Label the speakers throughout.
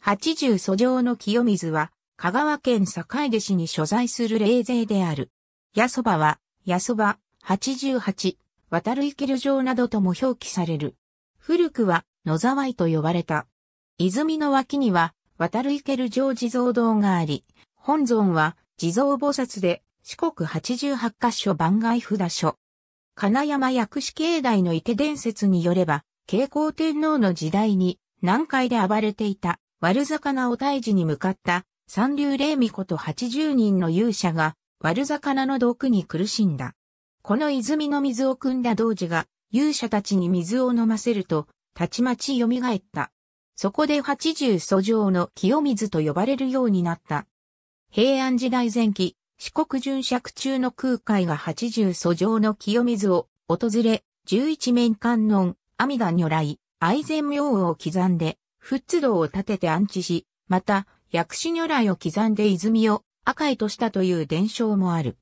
Speaker 1: 八十祖上の清水は、香川県坂出市に所在する霊勢である。八そばは、八そば、八十八、渡る池流城などとも表記される。古くは、野沢井と呼ばれた。泉の脇には、渡る池流城地蔵堂があり、本尊は、地蔵菩薩で、四国八十八箇所番外札所。金山薬師境内の池伝説によれば、慶光天皇の時代に、南海で暴れていた悪魚を退治に向かった三流霊巫こと80人の勇者が悪魚の毒に苦しんだ。この泉の水を汲んだ童子が勇者たちに水を飲ませると、たちまち蘇った。そこで八十素上の清水と呼ばれるようになった。平安時代前期、四国巡釈中の空海が八十素上の清水を訪れ、十一面観音、阿弥陀如来、愛禅明王を刻んで、仏道を建てて安置し、また、薬師如来を刻んで泉を赤いとしたという伝承もある。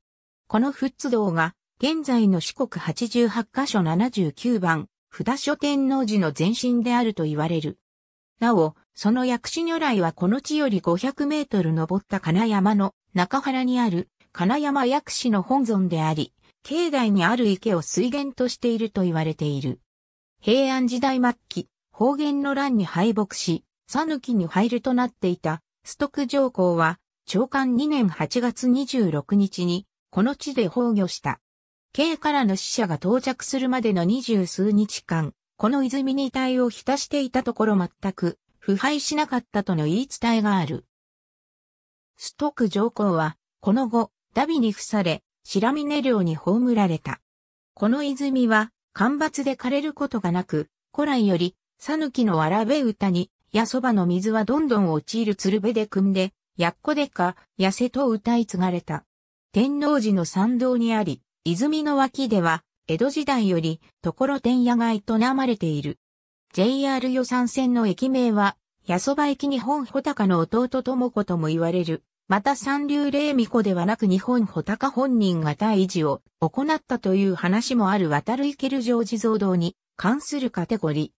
Speaker 1: この仏道が、現在の四国八十八箇所七十九番、札所天王寺の前身であると言われる。なお、その薬師如来はこの地より五百メートル登った金山の中原にある金山薬師の本尊であり、境内にある池を水源としていると言われている。平安時代末期、方言の乱に敗北し、さぬきに入るとなっていた、ストク上皇は、長官2年8月26日に、この地で崩御した。京からの死者が到着するまでの二十数日間、この泉に遺体を浸していたところ全く、腐敗しなかったとの言い伝えがある。ストク上皇は、この後、ダビに付され、白峰領に葬られた。この泉は、干ばつで枯れることがなく、古来よりさぬきのわらべ歌に、やそばの水はどんどん落ちる鶴瓶で汲んで、やっこでか、やせと歌い継がれた。天王寺の参道にあり、泉の脇では、江戸時代より、ところてんやが名まれている。JR 予算線の駅名は、やそば駅日本穂高の弟智子とも言われる。また三流霊美子ではなく日本穂高本人が退治を行ったという話もある渡る池る常地蔵堂に関するカテゴリー。